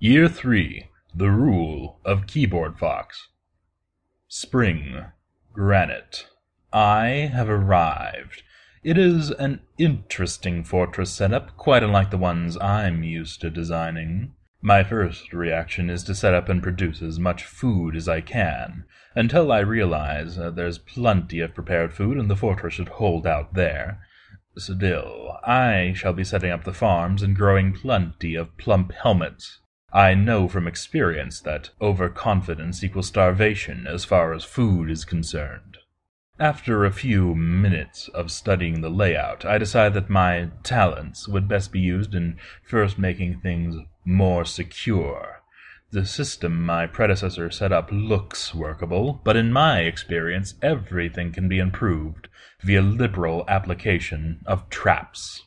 Year 3 The Rule of Keyboard Fox Spring Granite I have arrived. It is an interesting fortress setup, quite unlike the ones I'm used to designing. My first reaction is to set up and produce as much food as I can, until I realize that uh, there's plenty of prepared food and the fortress should hold out there. Still, I shall be setting up the farms and growing plenty of plump helmets. I know from experience that overconfidence equals starvation as far as food is concerned. After a few minutes of studying the layout, I decided that my talents would best be used in first making things more secure. The system my predecessor set up looks workable, but in my experience, everything can be improved via liberal application of traps.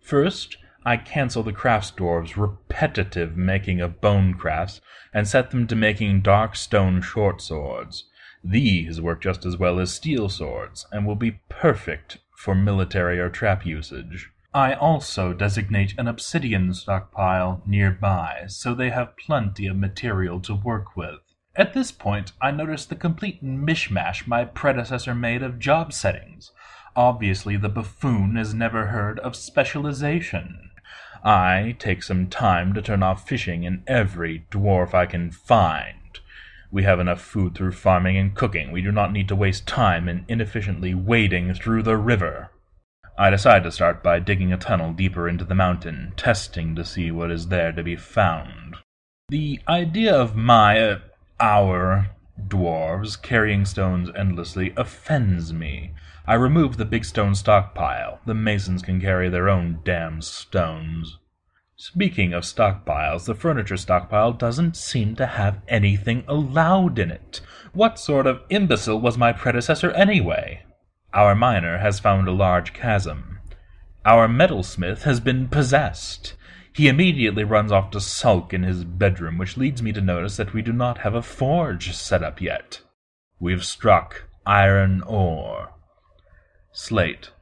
First, I cancel the crafts dwarves' repetitive making of bone crafts and set them to making dark stone short swords. These work just as well as steel swords and will be perfect for military or trap usage. I also designate an obsidian stockpile nearby, so they have plenty of material to work with. At this point, I notice the complete mishmash my predecessor made of job settings. Obviously, the buffoon has never heard of specialization. I take some time to turn off fishing in every dwarf I can find. We have enough food through farming and cooking. We do not need to waste time in inefficiently wading through the river. I decide to start by digging a tunnel deeper into the mountain, testing to see what is there to be found. The idea of my uh, hour dwarves carrying stones endlessly offends me. I remove the big stone stockpile. The masons can carry their own damn stones. Speaking of stockpiles, the furniture stockpile doesn't seem to have anything allowed in it. What sort of imbecile was my predecessor anyway? Our miner has found a large chasm. Our metalsmith has been possessed. He immediately runs off to sulk in his bedroom, which leads me to notice that we do not have a forge set up yet. We've struck iron ore. Slate.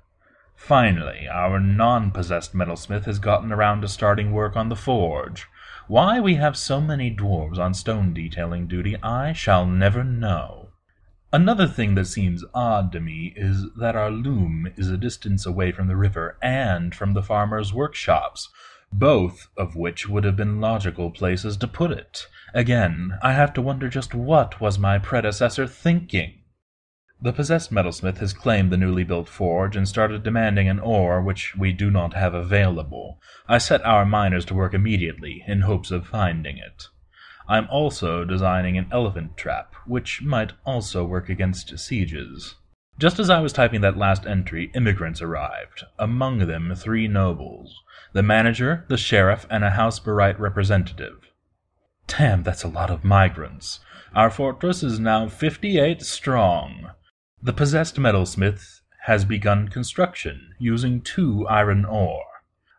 Finally, our non possessed metalsmith has gotten around to starting work on the forge. Why we have so many dwarves on stone detailing duty, I shall never know. Another thing that seems odd to me is that our loom is a distance away from the river and from the farmers' workshops, both of which would have been logical places to put it. Again, I have to wonder just what was my predecessor thinking? The possessed metalsmith has claimed the newly built forge and started demanding an ore which we do not have available. I set our miners to work immediately, in hopes of finding it. I'm also designing an elephant trap, which might also work against sieges. Just as I was typing that last entry, immigrants arrived, among them three nobles the manager, the sheriff, and a House Barite representative. Damn, that's a lot of migrants. Our fortress is now fifty eight strong. The possessed metalsmith has begun construction, using two iron ore.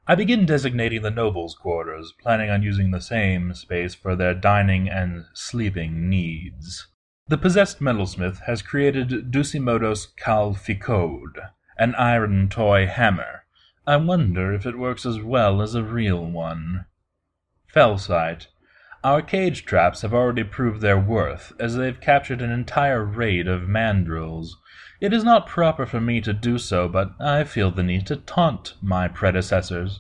I begin designating the nobles' quarters, planning on using the same space for their dining and sleeping needs. The possessed metalsmith has created Dusimoto's Calficode, an iron toy hammer. I wonder if it works as well as a real one. Felsite, Our cage traps have already proved their worth, as they've captured an entire raid of mandrills. It is not proper for me to do so, but I feel the need to taunt my predecessors.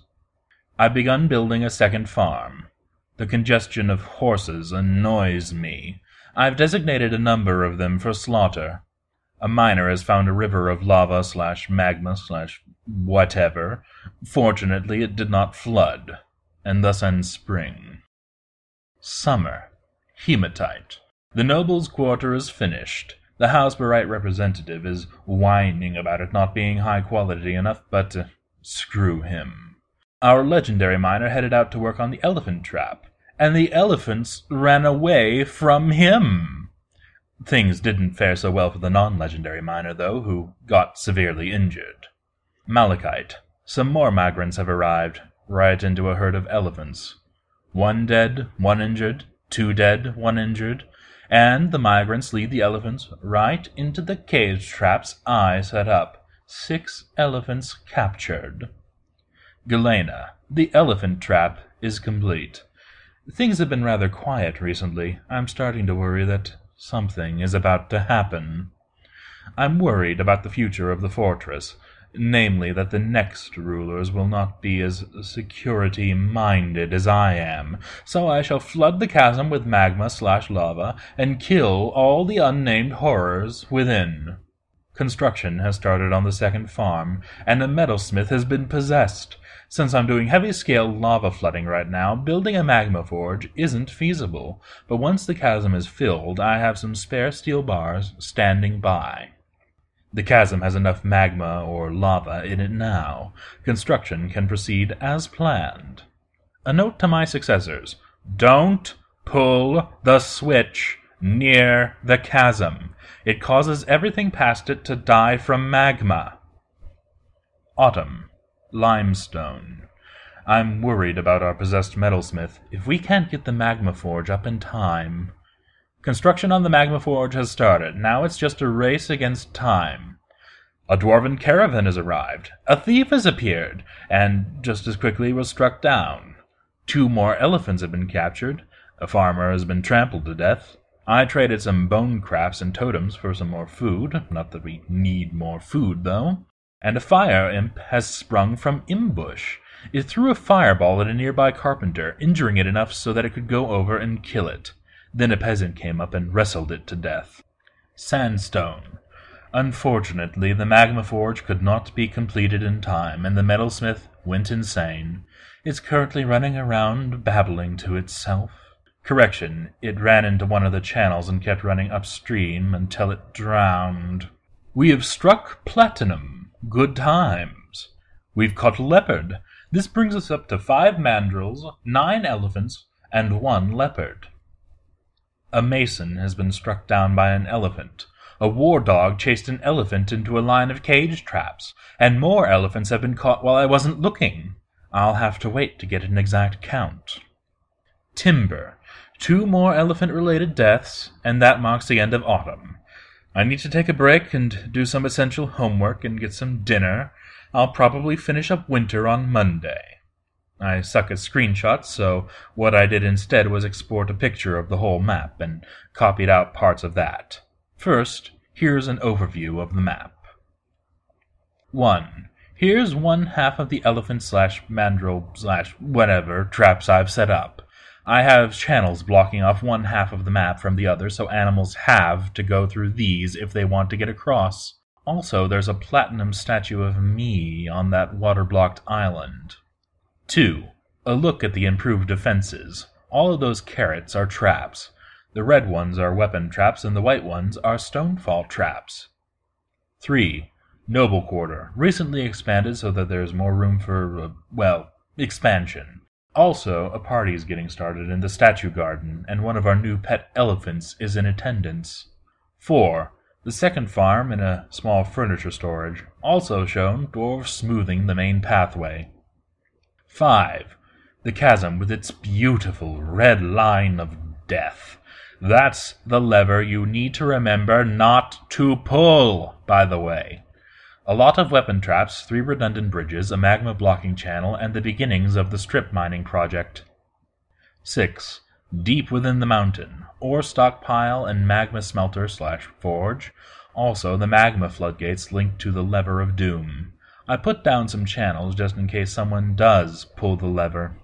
I've begun building a second farm. The congestion of horses annoys me. I've designated a number of them for slaughter. A miner has found a river of lava slash magma slash whatever. Fortunately, it did not flood, and thus ends spring. Summer. Hematite. The nobles' quarter is finished. The House representative is whining about it not being high quality enough, but uh, screw him. Our legendary miner headed out to work on the elephant trap and the elephants ran away from him. Things didn't fare so well for the non legendary miner, though, who got severely injured. Malachite. Some more migrants have arrived, right into a herd of elephants. One dead, one injured, two dead, one injured, and the migrants lead the elephants right into the cage traps I set up. Six elephants captured. Galena. The elephant trap is complete. Things have been rather quiet recently. I'm starting to worry that something is about to happen. I'm worried about the future of the fortress, namely that the next rulers will not be as security-minded as I am, so I shall flood the chasm with magma slash lava and kill all the unnamed horrors within. Construction has started on the second farm, and a metalsmith has been possessed. Since I'm doing heavy-scale lava flooding right now, building a magma forge isn't feasible, but once the chasm is filled, I have some spare steel bars standing by. The chasm has enough magma or lava in it now. Construction can proceed as planned. A note to my successors. Don't pull the switch near the chasm. It causes everything past it to die from magma. Autumn. Limestone. I'm worried about our possessed metalsmith. If we can't get the magma forge up in time... Construction on the magma forge has started. Now it's just a race against time. A dwarven caravan has arrived. A thief has appeared, and just as quickly was struck down. Two more elephants have been captured. A farmer has been trampled to death. I traded some bone crafts and totems for some more food. Not that we need more food, though and a fire imp has sprung from Imbush. It threw a fireball at a nearby carpenter, injuring it enough so that it could go over and kill it. Then a peasant came up and wrestled it to death. Sandstone. Unfortunately, the magma forge could not be completed in time, and the metalsmith went insane. It's currently running around babbling to itself. Correction, it ran into one of the channels and kept running upstream until it drowned. We have struck platinum. Good times. We've caught a leopard. This brings us up to five mandrills, nine elephants, and one leopard. A mason has been struck down by an elephant. A war dog chased an elephant into a line of cage traps, and more elephants have been caught while I wasn't looking. I'll have to wait to get an exact count. Timber. Two more elephant related deaths, and that marks the end of autumn. I need to take a break and do some essential homework and get some dinner. I'll probably finish up winter on Monday. I suck at screenshots, so what I did instead was export a picture of the whole map and copied out parts of that. First, here's an overview of the map. 1. Here's one half of the elephant slash mandrel slash whatever traps I've set up. I have channels blocking off one half of the map from the other, so animals have to go through these if they want to get across. Also, there's a platinum statue of me on that water-blocked island. 2. A look at the improved defenses. All of those carrots are traps. The red ones are weapon traps, and the white ones are stonefall traps. 3. Noble Quarter. Recently expanded so that there's more room for, uh, well, expansion. Also, a party is getting started in the statue garden and one of our new pet elephants is in attendance. 4. The second farm in a small furniture storage also shown dwarves smoothing the main pathway. 5. The chasm with its beautiful red line of death. That's the lever you need to remember not to pull, by the way. A lot of weapon traps, three redundant bridges, a magma blocking channel, and the beginnings of the strip mining project. 6. Deep within the mountain, ore stockpile and magma smelter slash forge, also the magma floodgates linked to the lever of doom. I put down some channels just in case someone does pull the lever.